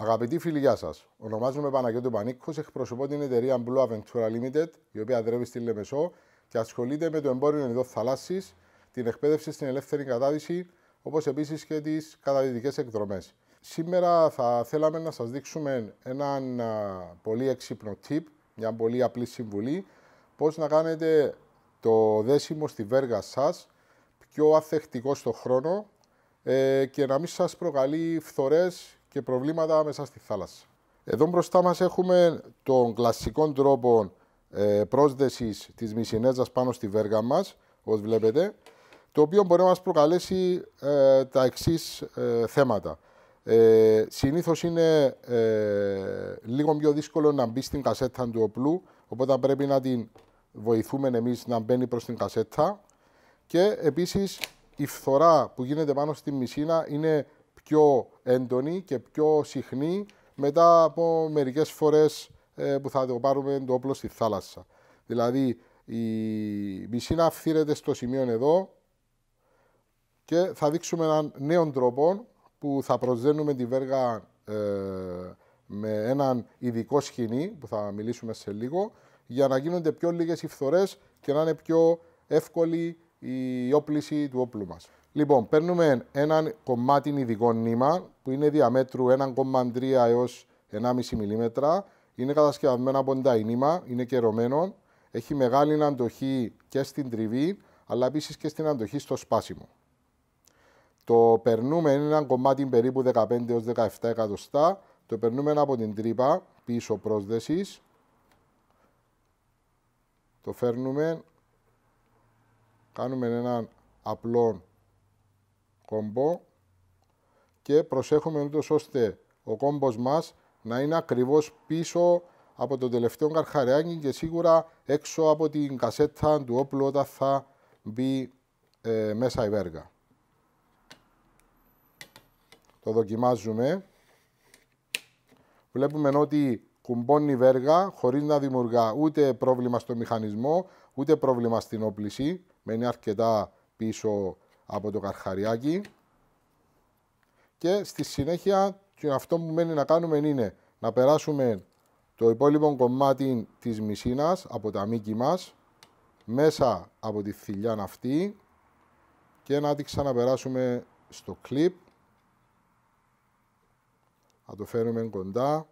Αγαπητοί φίλοι, γεια σας. Ονομάζομαι Παναγιώτη Πανίκο, εκπροσωπώ την εταιρεία Blue Aventura Limited, η οποία δρεύει στη Λεμεσό και ασχολείται με το εμπόριο ενδοθαλάσσης, την εκπαίδευση στην ελεύθερη κατάδυση, όπως επίσης και τις καταδυτικέ εκδρομές. Σήμερα θα θέλαμε να σας δείξουμε έναν πολύ έξυπνο tip, μια πολύ απλή συμβουλή, πώς να κάνετε το δέσιμο στη βέργα σας πιο αθεκτικό στο χρόνο ε, και να μην σας προκαλεί φθορές και προβλήματα μέσα στη θάλασσα. Εδώ μπροστά μας έχουμε τον κλασικό τρόπο ε, πρόσδεσης της μισινέζας πάνω στη βέργα μας, όπως βλέπετε, το οποίο μπορεί να μας προκαλέσει ε, τα εξής ε, θέματα. Ε, συνήθως είναι ε, λίγο πιο δύσκολο να μπει στην κασέτα του οπλού, οπότε πρέπει να την βοηθούμε εμείς να μπαίνει προς την κασέτα. Και επίσης η φθορά που γίνεται πάνω στη μισίνα είναι πιο έντονη και πιο συχνή μετά από μερικές φορές ε, που θα το πάρουμε το όπλο στη θάλασσα. Δηλαδή η να αυθύρεται στο σημείο εδώ και θα δείξουμε έναν νέο τρόπο που θα προσδένουμε τη βέργα ε, με έναν ειδικό σκηνή που θα μιλήσουμε σε λίγο για να γίνονται πιο λίγες οι και να είναι πιο εύκολη η όπληση του όπλου μας. Λοιπόν, παίρνουμε ένα κομμάτι ειδικό νήμα που είναι διαμέτρου 1,3 έω 1,5 μιλιμέτρα Είναι κατασκευασμένο από τα νήμα, είναι κερωμένο. Έχει μεγάλη αντοχή και στην τριβή, αλλά επίσης και στην αντοχή στο σπάσιμο. Το περνούμε ένα κομμάτι περίπου 15 έω 17 εκατοστά. Το περνούμε από την τρύπα πίσω πρόσδεσης. Το φέρνουμε. Κάνουμε έναν απλό κόμπο και προσέχουμε ούτως ώστε ο κόμπος μας να είναι ακριβώς πίσω από τον τελευταίο καρχαριάκι και σίγουρα έξω από την κασέτα του όπλου όταν θα μπει ε, μέσα η βέργα. Το δοκιμάζουμε. Βλέπουμε ότι κουμπώνει η βέργα χωρίς να δημιουργά ούτε πρόβλημα στο μηχανισμό, ούτε πρόβλημα στην όπληση. Μένει αρκετά πίσω από το Καρχαριάκι. Και στη συνέχεια, και αυτό που μένει να κάνουμε είναι να περάσουμε το υπόλοιπο κομμάτι της μισίνας από τα μήκη μας μέσα από τη θηλιά αυτή και να τη ξαναπεράσουμε στο κλιπ. Να το φέρουμε κοντά.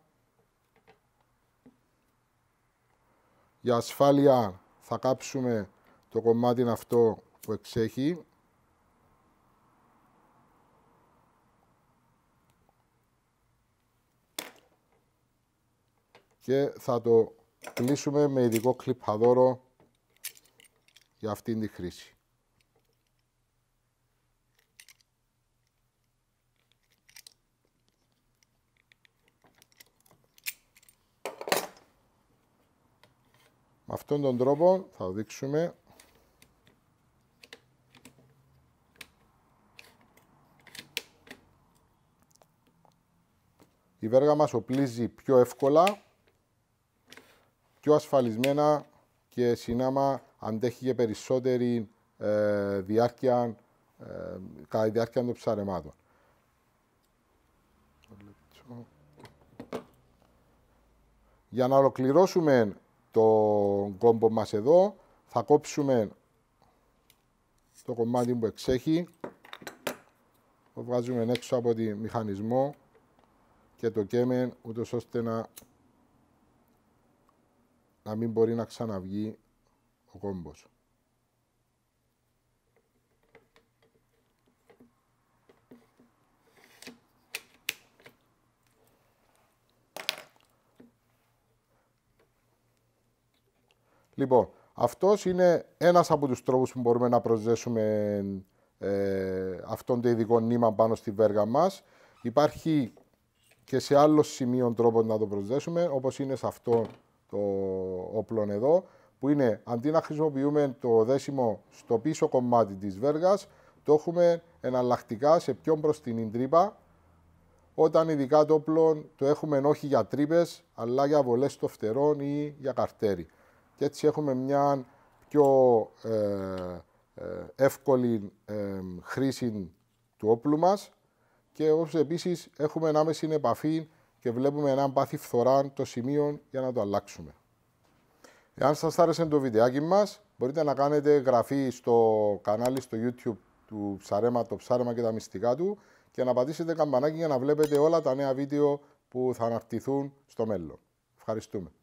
Για ασφάλεια θα κάψουμε το κομμάτι αυτό που εξέχει και θα το κλείσουμε με ειδικό κλειπαδόρο για αυτήν τη χρήση. Με αυτόν τον τρόπο θα δείξουμε η βέργα μας οπλίζει πιο εύκολα πιο ασφαλισμένα και συνάμα αντέχει και περισσότερη ε, διάρκεια, ε, κατά τη διάρκεια των ψαρεμάτων. Για να ολοκληρώσουμε το κόμπο μας εδώ, θα κόψουμε το κομμάτι που εξέχει, το βγάζουμε έξω από τη μηχανισμό και το κέμεν ούτως ώστε να να μην μπορεί να ξαναβγεί ο κόμπος. Λοιπόν, αυτός είναι ένας από τους τρόπους που μπορούμε να προσδέσουμε ε, αυτόν το ειδικό νήμα πάνω στη βέργα μας. Υπάρχει και σε άλλο σημείο τρόπος να το προσδέσουμε, όπως είναι σε αυτό το όπλο εδώ, που είναι αντί να χρησιμοποιούμε το δέσιμο στο πίσω κομμάτι της βέργας, το έχουμε εναλλακτικά σε πιο προς την τρύπα, όταν ειδικά το όπλο το έχουμε όχι για τρύπες, αλλά για βολές στο φτερό ή για καρτέρι. Και έτσι έχουμε μια πιο ε, ε, εύκολη ε, χρήση του όπλου μας και όπως επίσης έχουμε ανάμεση επαφή και βλέπουμε έναν πάθη φθορά το σημείο για να το αλλάξουμε. Εάν σας άρεσε το βιντεάκι μας, μπορείτε να κάνετε εγγραφή στο κανάλι στο YouTube του Ψαρέμα, το Ψάρεμα και τα μυστικά του και να πατήσετε καμπανάκι για να βλέπετε όλα τα νέα βίντεο που θα αναρτηθούν στο μέλλον. Ευχαριστούμε.